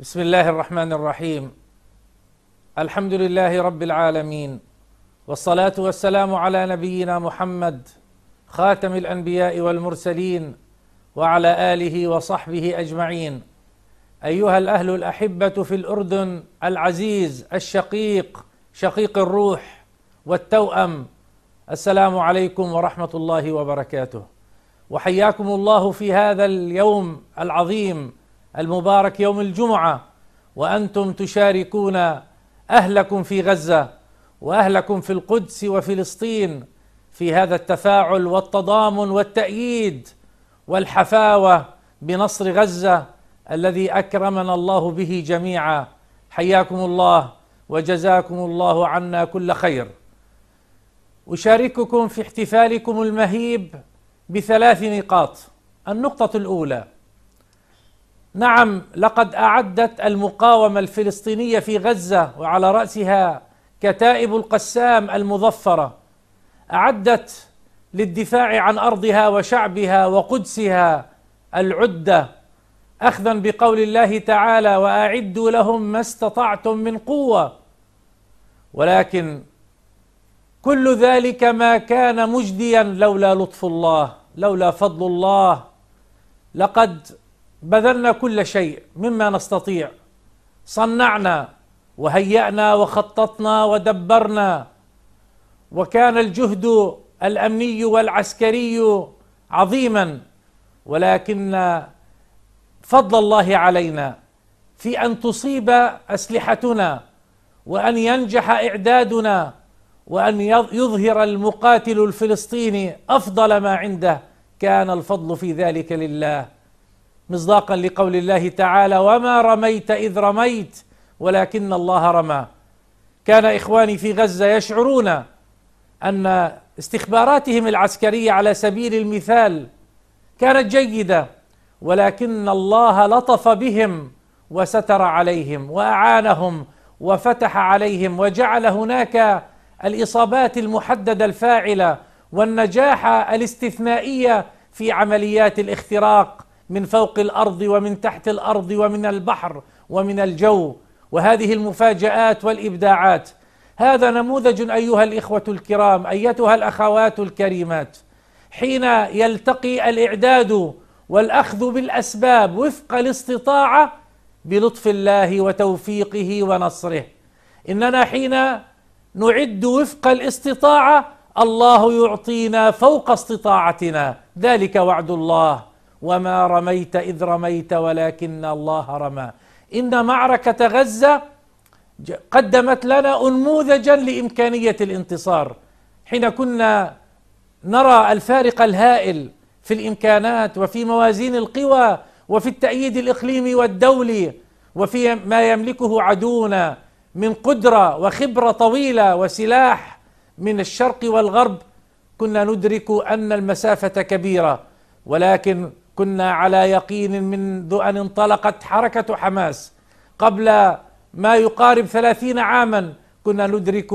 بسم الله الرحمن الرحيم الحمد لله رب العالمين والصلاه والسلام على نبينا محمد خاتم الانبياء والمرسلين وعلى اله وصحبه اجمعين ايها الاهل الاحبه في الاردن العزيز الشقيق شقيق الروح والتوام السلام عليكم ورحمه الله وبركاته وحياكم الله في هذا اليوم العظيم المبارك يوم الجمعة وأنتم تشاركون أهلكم في غزة وأهلكم في القدس وفلسطين في هذا التفاعل والتضامن والتأييد والحفاوة بنصر غزة الذي أكرمنا الله به جميعا حياكم الله وجزاكم الله عنا كل خير أشارككم في احتفالكم المهيب بثلاث نقاط النقطة الأولى نعم لقد أعدت المقاومة الفلسطينية في غزة وعلى رأسها كتائب القسام المظفرة أعدت للدفاع عن أرضها وشعبها وقدسها العدة أخذا بقول الله تعالى وأعدوا لهم ما استطعتم من قوة ولكن كل ذلك ما كان مجديا لولا لطف الله لولا فضل الله لقد بذلنا كل شيء مما نستطيع صنعنا وهيأنا وخططنا ودبرنا وكان الجهد الامني والعسكري عظيما ولكن فضل الله علينا في ان تصيب اسلحتنا وان ينجح اعدادنا وان يظهر المقاتل الفلسطيني افضل ما عنده كان الفضل في ذلك لله مصداقا لقول الله تعالى وما رميت اذ رميت ولكن الله رمى كان اخواني في غزه يشعرون ان استخباراتهم العسكريه على سبيل المثال كانت جيده ولكن الله لطف بهم وستر عليهم واعانهم وفتح عليهم وجعل هناك الاصابات المحدده الفاعله والنجاح الاستثنائيه في عمليات الاختراق من فوق الارض ومن تحت الارض ومن البحر ومن الجو وهذه المفاجات والابداعات هذا نموذج ايها الاخوه الكرام ايتها الاخوات الكريمات حين يلتقي الاعداد والاخذ بالاسباب وفق الاستطاعه بلطف الله وتوفيقه ونصره اننا حين نعد وفق الاستطاعه الله يعطينا فوق استطاعتنا ذلك وعد الله وما رميت اذ رميت ولكن الله رمى ان معركه غزه قدمت لنا انموذجا لامكانيه الانتصار حين كنا نرى الفارق الهائل في الامكانات وفي موازين القوى وفي التأييد الإقليمي والدولي وفي ما يملكه عدونا من قدرة وخبرة طويلة وسلاح من الشرق والغرب كنا ندرك أن المسافة كبيرة ولكن كنا على يقين منذ أن انطلقت حركة حماس قبل ما يقارب ثلاثين عاما كنا ندرك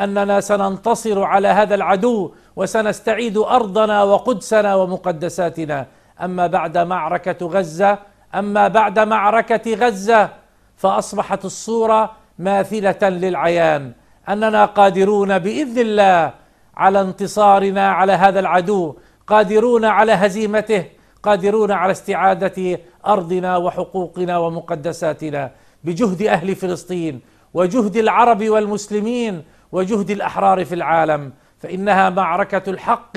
أننا سننتصر على هذا العدو وسنستعيد أرضنا وقدسنا ومقدساتنا أما بعد معركة غزة أما بعد معركة غزة فأصبحت الصورة ماثلة للعيان أننا قادرون بإذن الله على انتصارنا على هذا العدو قادرون على هزيمته قادرون على استعاده ارضنا وحقوقنا ومقدساتنا بجهد اهل فلسطين وجهد العرب والمسلمين وجهد الاحرار في العالم فانها معركه الحق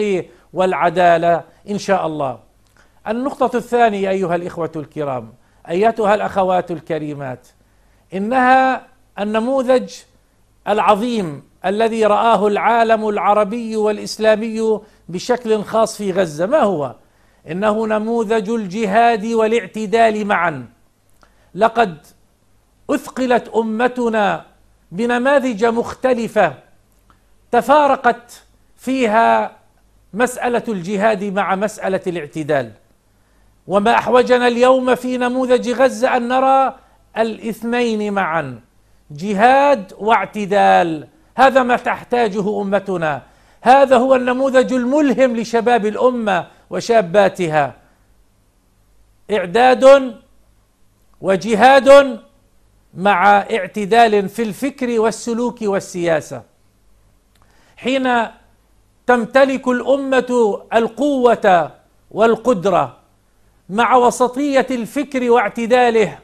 والعداله ان شاء الله. النقطه الثانيه ايها الاخوه الكرام ايتها الاخوات الكريمات انها النموذج العظيم الذي رآه العالم العربي والإسلامي بشكل خاص في غزة ما هو؟ إنه نموذج الجهاد والاعتدال معا لقد أثقلت أمتنا بنماذج مختلفة تفارقت فيها مسألة الجهاد مع مسألة الاعتدال وما أحوجنا اليوم في نموذج غزة أن نرى الاثنين معا جهاد واعتدال هذا ما تحتاجه أمتنا هذا هو النموذج الملهم لشباب الأمة وشاباتها إعداد وجهاد مع اعتدال في الفكر والسلوك والسياسة حين تمتلك الأمة القوة والقدرة مع وسطية الفكر واعتداله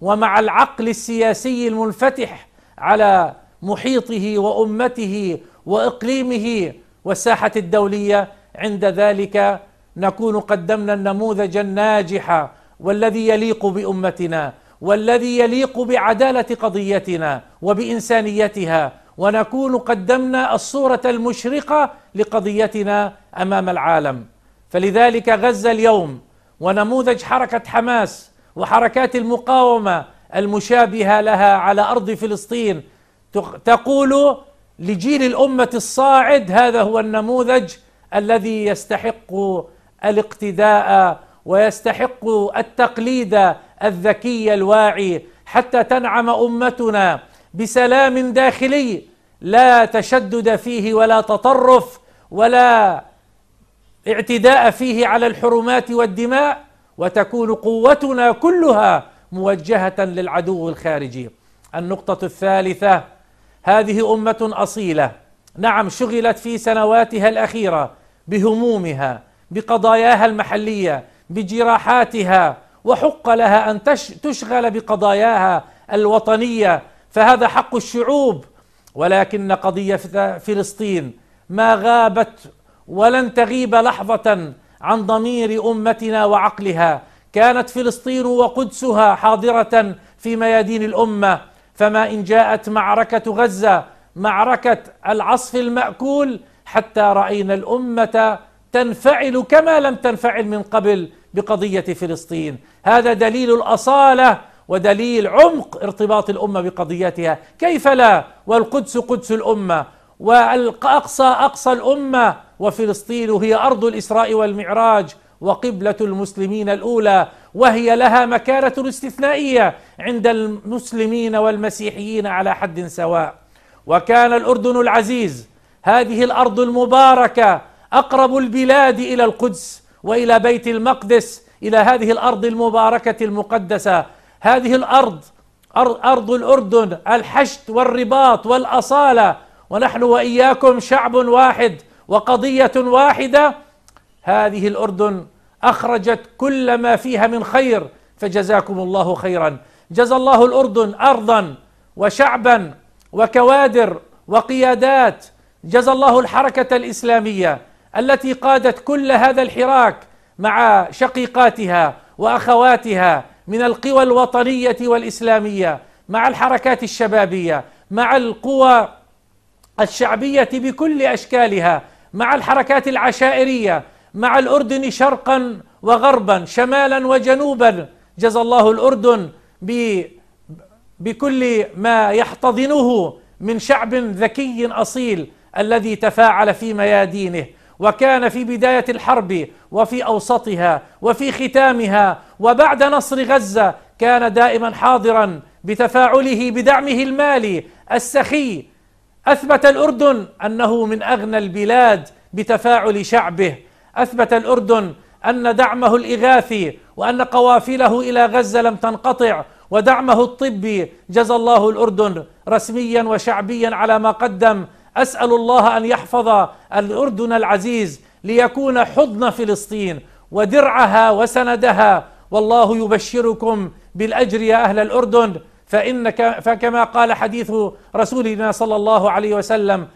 ومع العقل السياسي المنفتح على محيطه وأمته وإقليمه والساحة الدولية عند ذلك نكون قدمنا النموذج الناجح والذي يليق بامتنا والذي يليق بعداله قضيتنا وبانسانيتها ونكون قدمنا الصوره المشرقه لقضيتنا امام العالم فلذلك غزه اليوم ونموذج حركه حماس وحركات المقاومه المشابهه لها على ارض فلسطين تقول لجيل الامه الصاعد هذا هو النموذج الذي يستحق الاقتداء ويستحق التقليد الذكي الواعي حتى تنعم امتنا بسلام داخلي لا تشدد فيه ولا تطرف ولا اعتداء فيه على الحرمات والدماء وتكون قوتنا كلها موجهه للعدو الخارجي النقطه الثالثه هذه امه اصيله نعم شغلت في سنواتها الاخيره بهمومها بقضاياها المحليه بجراحاتها وحق لها ان تشغل بقضاياها الوطنيه فهذا حق الشعوب ولكن قضيه فلسطين ما غابت ولن تغيب لحظه عن ضمير امتنا وعقلها كانت فلسطين وقدسها حاضره في ميادين الامه فما ان جاءت معركه غزه معركه العصف الماكول حتى راينا الامه تنفعل كما لم تنفعل من قبل بقضيه فلسطين هذا دليل الاصاله ودليل عمق ارتباط الامه بقضيتها كيف لا والقدس قدس الامه والاقصى اقصى الامه وفلسطين هي ارض الاسراء والمعراج وقبله المسلمين الاولى وهي لها مكانه استثنائيه عند المسلمين والمسيحيين على حد سواء وكان الاردن العزيز هذه الارض المباركه أقرب البلاد إلى القدس وإلى بيت المقدس إلى هذه الأرض المباركة المقدسة هذه الأرض أرض الأردن الحشد والرباط والأصالة ونحن وإياكم شعب واحد وقضية واحدة هذه الأردن أخرجت كل ما فيها من خير فجزاكم الله خيرا جزى الله الأردن أرضا وشعبا وكوادر وقيادات جزى الله الحركة الإسلامية التي قادت كل هذا الحراك مع شقيقاتها واخواتها من القوى الوطنيه والاسلاميه مع الحركات الشبابيه مع القوى الشعبيه بكل اشكالها مع الحركات العشائريه مع الاردن شرقا وغربا شمالا وجنوبا جزى الله الاردن ب بكل ما يحتضنه من شعب ذكي اصيل الذي تفاعل في ميادينه وكان في بداية الحرب وفي أوسطها وفي ختامها وبعد نصر غزة كان دائما حاضرا بتفاعله بدعمه المالي السخي أثبت الأردن أنه من أغنى البلاد بتفاعل شعبه أثبت الأردن أن دعمه الإغاثي وأن قوافله إلى غزة لم تنقطع ودعمه الطبي جزى الله الأردن رسميا وشعبيا على ما قدم أسأل الله أن يحفظ الأردن العزيز ليكون حضن فلسطين ودرعها وسندها والله يبشركم بالأجر يا أهل الأردن فإنك فكما قال حديث رسولنا صلى الله عليه وسلم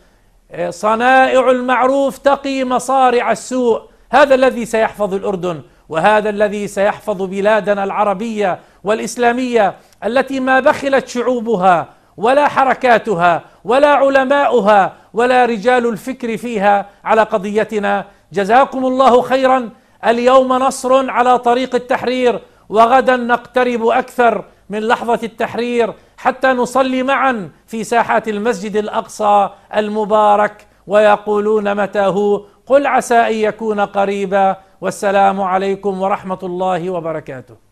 إيه، صنائع المعروف تقي مصارع السوء هذا الذي سيحفظ الأردن وهذا الذي سيحفظ بلادنا العربية والإسلامية التي ما بخلت شعوبها ولا حركاتها ولا علماؤها ولا رجال الفكر فيها على قضيتنا جزاكم الله خيرا اليوم نصر على طريق التحرير وغدا نقترب اكثر من لحظه التحرير حتى نصلي معا في ساحات المسجد الاقصى المبارك ويقولون متى هو قل عسى ان يكون قريبا والسلام عليكم ورحمه الله وبركاته